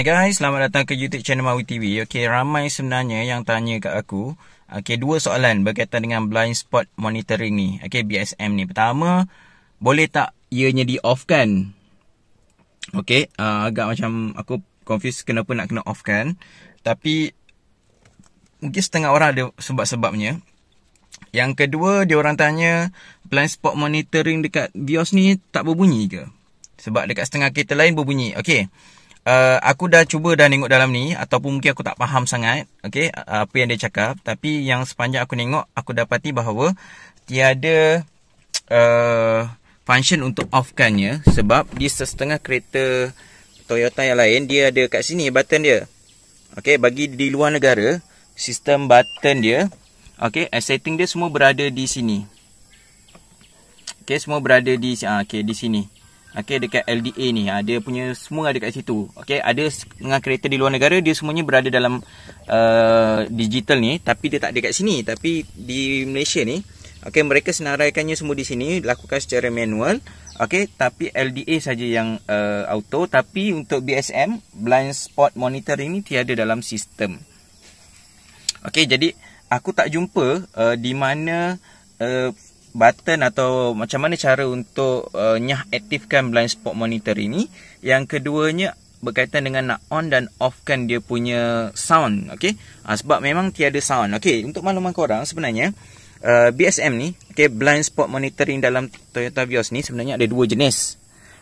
Hi guys, selamat datang ke YouTube channel Mawi TV. Okey, ramai sebenarnya yang tanya kat aku. Okey, dua soalan berkaitan dengan blind spot monitoring ni. Okey, BSM ni. Pertama, boleh tak ianya di off kan? Okey, uh, agak macam aku confuse kenapa nak kena off kan. Tapi mungkin setengah orang ada sebab-sebabnya. Yang kedua, dia orang tanya blind spot monitoring dekat BIOS ni tak berbunyi ke? Sebab dekat setengah kereta lain berbunyi. Okey. Eh, aku dah cuba dan tengok dalam ni ataupun mungkin aku tak faham sangat okey apa yang dia cakap tapi yang sepanjang aku tengok aku dapati bahawa tiada uh, function untuk offkannya sebab di setengah kereta Toyota yang lain dia ada kat sini button dia okey bagi di luar negara sistem button dia okey setting dia semua berada di sini okey semua berada di uh, okey di sini Okey, dekat LDA ni. Ha, dia punya semua ada kat situ. Okey, ada dengan kereta di luar negara, dia semuanya berada dalam uh, digital ni. Tapi dia tak ada kat sini. Tapi di Malaysia ni, okey mereka senaraikannya semua di sini. Lakukan secara manual. Okey, tapi LDA saja yang uh, auto. Tapi untuk BSM, blind spot monitor ini tiada dalam sistem. Okey, jadi aku tak jumpa uh, di mana... Uh, button atau macam mana cara untuk uh, nyah aktifkan blind spot monitor ini. Yang keduanya berkaitan dengan nak on dan offkan dia punya sound. Okay? Uh, ah, sebab memang tiada sound. Okay, untuk maklumat korang sebenarnya uh, BSM ni, okay, blind spot monitoring dalam Toyota Vios ni sebenarnya ada dua jenis.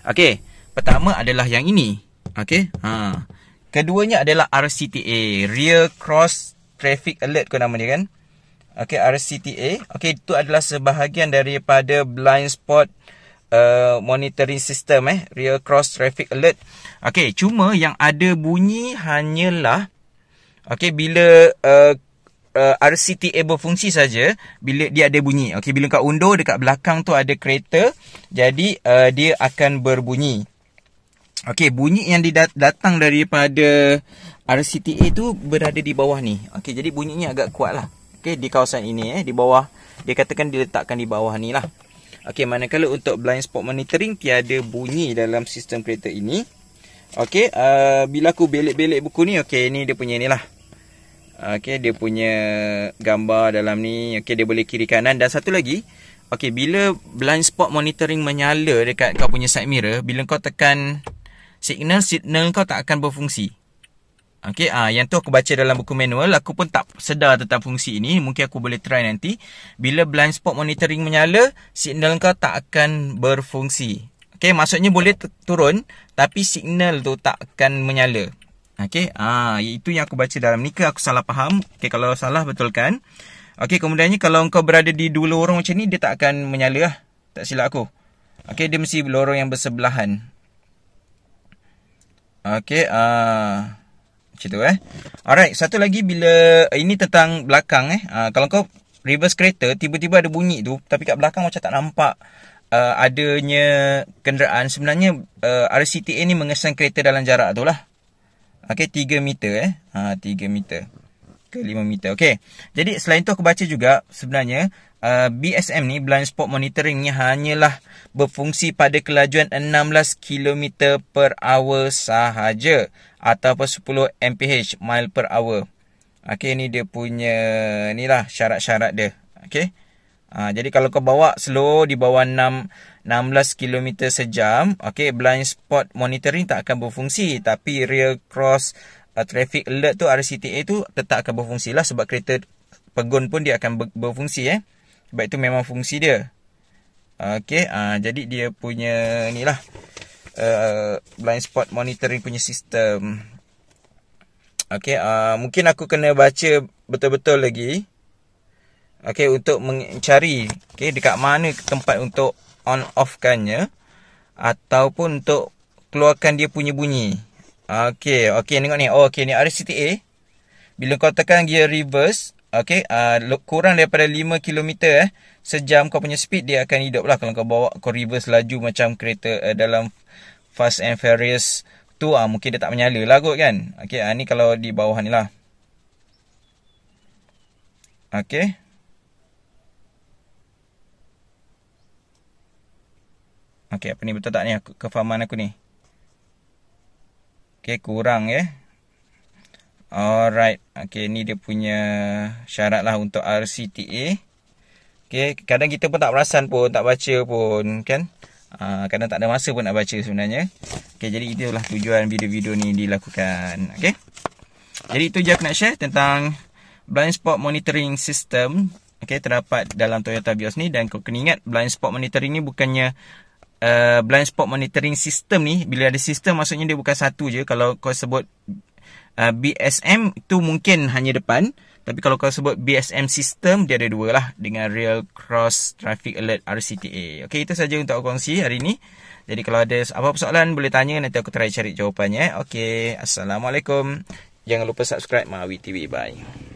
Okay, pertama adalah yang ini. Okay, ha. keduanya adalah RCTA, Rear Cross Traffic Alert kau nama dia kan? Okey RCTA. Okey itu adalah sebahagian daripada blind spot uh, monitoring system eh rear cross traffic alert. Okey cuma yang ada bunyi hanyalah okey bila uh, Uh, RCTA berfungsi saja bila dia ada bunyi. Okey bila kau undur dekat belakang tu ada kereta jadi uh, dia akan berbunyi. Okey bunyi yang didat- datang daripada RCTA tu berada di bawah ni. Okey jadi bunyinya agak kuat lah okay, di kawasan ini eh, di bawah dia katakan diletakkan di bawah ni lah okay, manakala untuk blind spot monitoring tiada bunyi dalam sistem kereta ini okay, uh, bila aku belik-belik buku ni okay, ni dia punya ni lah okay, dia punya gambar dalam ni okay, dia boleh kiri kanan dan satu lagi okay, bila blind spot monitoring menyala dekat kau punya side mirror bila kau tekan signal signal kau tak akan berfungsi Okey, ah yang tu aku baca dalam buku manual, aku pun tak sedar tentang fungsi ini. Mungkin aku boleh try nanti. Bila blind spot monitoring menyala, signal kau tak akan berfungsi. Okey, maksudnya boleh turun tapi signal tu tak akan menyala. Okey, ah itu yang aku baca dalam ni ke aku salah faham? Okey, kalau salah betulkan. Okey, kemudiannya kalau kau berada di dua lorong macam ni dia tak akan menyala lah. Tak silap aku. Okey, dia mesti lorong yang bersebelahan. Okey, ah uh... Macam tu eh. Alright, satu lagi bila eh, ini tentang belakang eh. Uh, kalau kau reverse kereta tiba-tiba ada bunyi tu tapi kat belakang macam tak nampak uh, adanya kenderaan sebenarnya uh, ah, RCTA ni mengesan kereta dalam jarak tu lah. Okey 3 meter eh. Ha 3 meter ke 5 meter. Okay. Jadi selain tu aku baca juga sebenarnya uh, BSM ni blind spot monitoring ni hanyalah berfungsi pada kelajuan 16 km per hour sahaja ataupun 10 mph mile per hour. Okey ni dia punya ni lah syarat-syarat dia. Okey. Uh, jadi kalau kau bawa slow di bawah 6 16 km sejam, okey blind spot monitoring tak akan berfungsi tapi rear cross uh, traffic alert tu RCTA tu tetap akan berfungsi lah sebab kereta pegun pun dia akan ber- berfungsi eh. Sebab itu memang fungsi dia. Okay, uh, ah, jadi dia punya ni lah. Uh, eh, blind spot monitoring punya sistem. Okay, uh, ah, mungkin aku kena baca betul-betul lagi. Okay, untuk mencari okay, dekat mana tempat untuk on off offkannya. Ataupun untuk keluarkan dia punya bunyi. Okay, okay, tengok ni. Oh, okey, ni RCTA. Bila kau tekan gear reverse, Okay, uh, kurang daripada 5 km eh, sejam kau punya speed dia akan hidup lah kalau kau bawa kau reverse laju macam kereta uh, dalam Fast and Furious tu uh, mungkin dia tak menyala lah kot kan. Okay, uh, ah, ni kalau di bawah ni lah. Okay. Okay, apa ni betul tak ni aku, kefahaman aku ni? Okay, kurang ya. Eh? Alright. Okay, ni dia punya syarat lah untuk RCTA. Okay, kadang kita pun tak perasan pun, tak baca pun, kan? Uh, kadang tak ada masa pun nak baca sebenarnya. Okay, jadi itulah tujuan video-video ni dilakukan. Okay? Jadi itu je aku nak share tentang blind spot monitoring system. Okay, terdapat dalam Toyota BIOS ni. Dan kau kena ingat, blind spot monitoring ni bukannya... Uh, blind spot monitoring system ni bila ada sistem maksudnya dia bukan satu je kalau kau sebut Ah, BSM itu mungkin hanya depan. Tapi kalau kau sebut BSM system, dia ada dua lah. Dengan Real Cross Traffic Alert RCTA. Okey itu saja untuk aku kongsi hari ini. Jadi kalau ada apa-apa soalan, boleh tanya. Nanti aku try cari jawapannya. Okey, Assalamualaikum. Jangan lupa subscribe Mahawi TV. Bye.